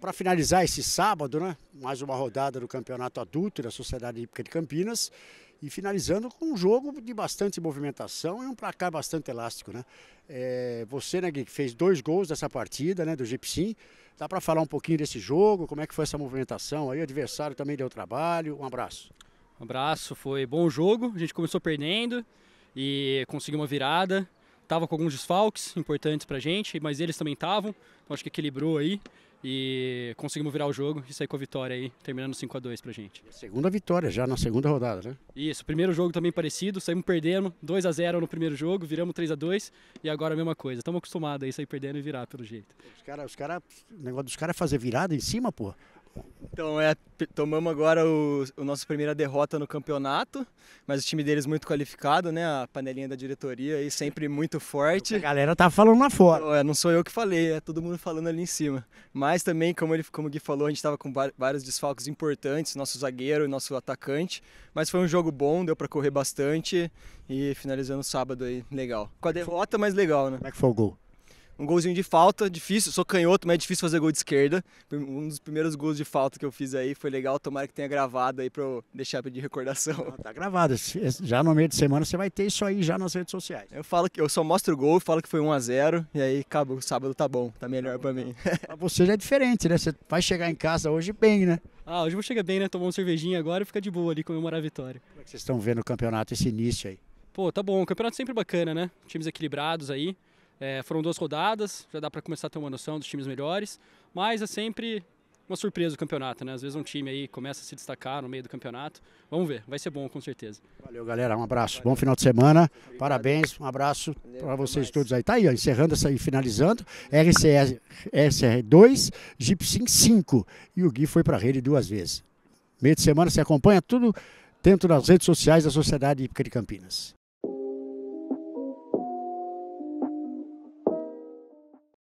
Para finalizar esse sábado, né, mais uma rodada do Campeonato Adulto da Sociedade Hípica de Campinas e finalizando com um jogo de bastante movimentação e um placar bastante elástico, né? É, você, né, Gui, que fez dois gols dessa partida, né, do Gipsim, dá para falar um pouquinho desse jogo, como é que foi essa movimentação aí, o adversário também deu trabalho, um abraço. Um abraço, foi bom jogo, a gente começou perdendo e conseguiu uma virada, tava com alguns desfalques importantes pra gente, mas eles também estavam, então acho que equilibrou aí, e conseguimos virar o jogo e sair com a vitória aí, terminando 5 a 2 pra gente. Segunda vitória já na segunda rodada, né? Isso, primeiro jogo também parecido, saímos perdendo, 2 a 0 no primeiro jogo, viramos 3 a 2 e agora a mesma coisa. Estamos acostumados aí a sair perdendo e virar pelo jeito. Os caras os cara, o negócio dos caras é fazer virada em cima, pô. Então, é, tomamos agora o, o nossa primeira derrota no campeonato, mas o time deles muito qualificado, né? A panelinha da diretoria aí sempre muito forte. A galera tá falando lá fora. É, não sou eu que falei, é todo mundo falando ali em cima. Mas também, como, ele, como o Gui falou, a gente tava com vários desfalques importantes, nosso zagueiro e nosso atacante. Mas foi um jogo bom, deu para correr bastante e finalizando sábado aí, legal. Com a derrota, mas legal, né? Como é que foi o gol? um golzinho de falta, difícil, sou canhoto, mas é difícil fazer gol de esquerda. Um dos primeiros gols de falta que eu fiz aí foi legal, tomara que tenha gravado aí para eu deixar de recordação. Não, tá gravado, já no meio de semana você vai ter isso aí já nas redes sociais. Eu falo que eu só mostro o gol, falo que foi 1 a 0 e aí acabou, sábado tá bom, tá melhor para mim. Tá. Pra você já é diferente, né? Você vai chegar em casa hoje bem, né? Ah, hoje eu vou chegar bem, né? Tomar uma cervejinha agora e ficar de boa ali, comemorar a vitória. Como é que vocês estão vendo o campeonato, esse início aí? Pô, tá bom, o campeonato sempre bacana, né? Times equilibrados aí. É, foram duas rodadas, já dá para começar a ter uma noção dos times melhores, mas é sempre uma surpresa o campeonato, né? Às vezes um time aí começa a se destacar no meio do campeonato. Vamos ver, vai ser bom com certeza. Valeu, galera, um abraço. Valeu. Bom final de semana. Obrigado. Parabéns, um abraço para vocês mais. todos aí. Tá aí, ó, encerrando essa e finalizando. RCR, 2 Gipsim 5 e o Gui foi para a rede duas vezes. Meio de semana você acompanha tudo dentro das redes sociais da Sociedade Hípica de Campinas.